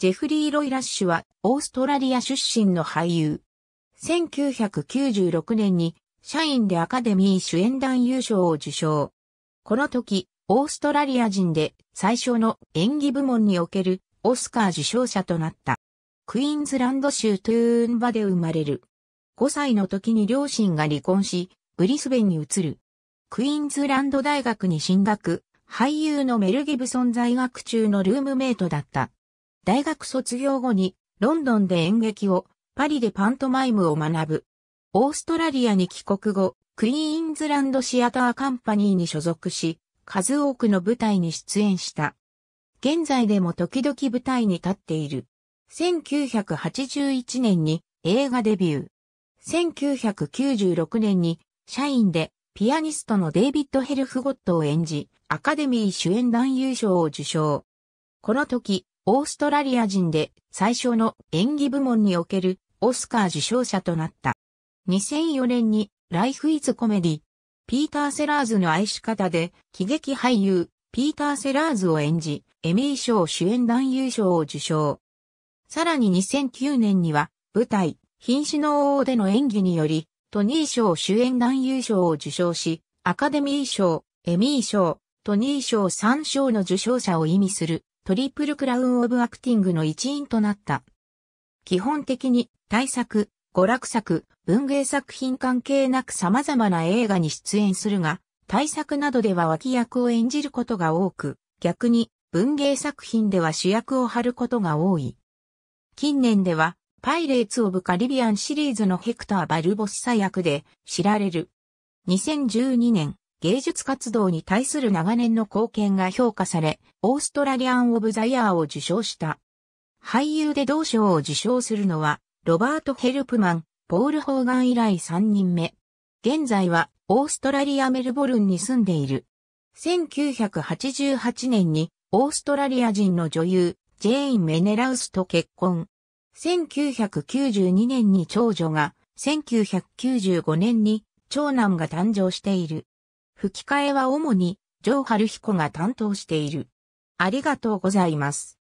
ジェフリー・ロイ・ラッシュはオーストラリア出身の俳優。1996年に社員でアカデミー主演男優賞を受賞。この時、オーストラリア人で最初の演技部門におけるオスカー受賞者となった。クイーンズランド州トゥーンバで生まれる。5歳の時に両親が離婚し、ブリスベンに移る。クイーンズランド大学に進学、俳優のメル・ギブソン在学中のルームメイトだった。大学卒業後にロンドンで演劇を、パリでパントマイムを学ぶ。オーストラリアに帰国後、クイーンズランドシアターカンパニーに所属し、数多くの舞台に出演した。現在でも時々舞台に立っている。1981年に映画デビュー。1996年に社員でピアニストのデイビッド・ヘルフゴットを演じ、アカデミー主演男優賞を受賞。この時、オーストラリア人で最初の演技部門におけるオスカー受賞者となった。2004年にライフイズコメディ、ピーター・セラーズの愛し方で喜劇俳優、ピーター・セラーズを演じ、エミー賞主演男優賞を受賞。さらに2009年には舞台、瀕死の王での演技により、トニー賞主演男優賞を受賞し、アカデミー賞、エミー賞、トニー賞3賞の受賞者を意味するトリプルクラウン・オブ・アクティングの一員となった。基本的に、大作、娯楽作、文芸作品関係なく様々な映画に出演するが、大作などでは脇役を演じることが多く、逆に文芸作品では主役を張ることが多い。近年では、パイレーツ・オブ・カリビアンシリーズのヘクター・バルボッサ役で知られる。2012年、芸術活動に対する長年の貢献が評価され、オーストラリアン・オブ・ザ・イヤーを受賞した。俳優で同賞を受賞するのは、ロバート・ヘルプマン、ポール・ホーガン以来3人目。現在は、オーストラリア・メルボルンに住んでいる。1988年に、オーストラリア人の女優、ジェイン・メネラウスと結婚。1992年に長女が、1995年に長男が誕生している。吹き替えは主に、城春彦が担当している。ありがとうございます。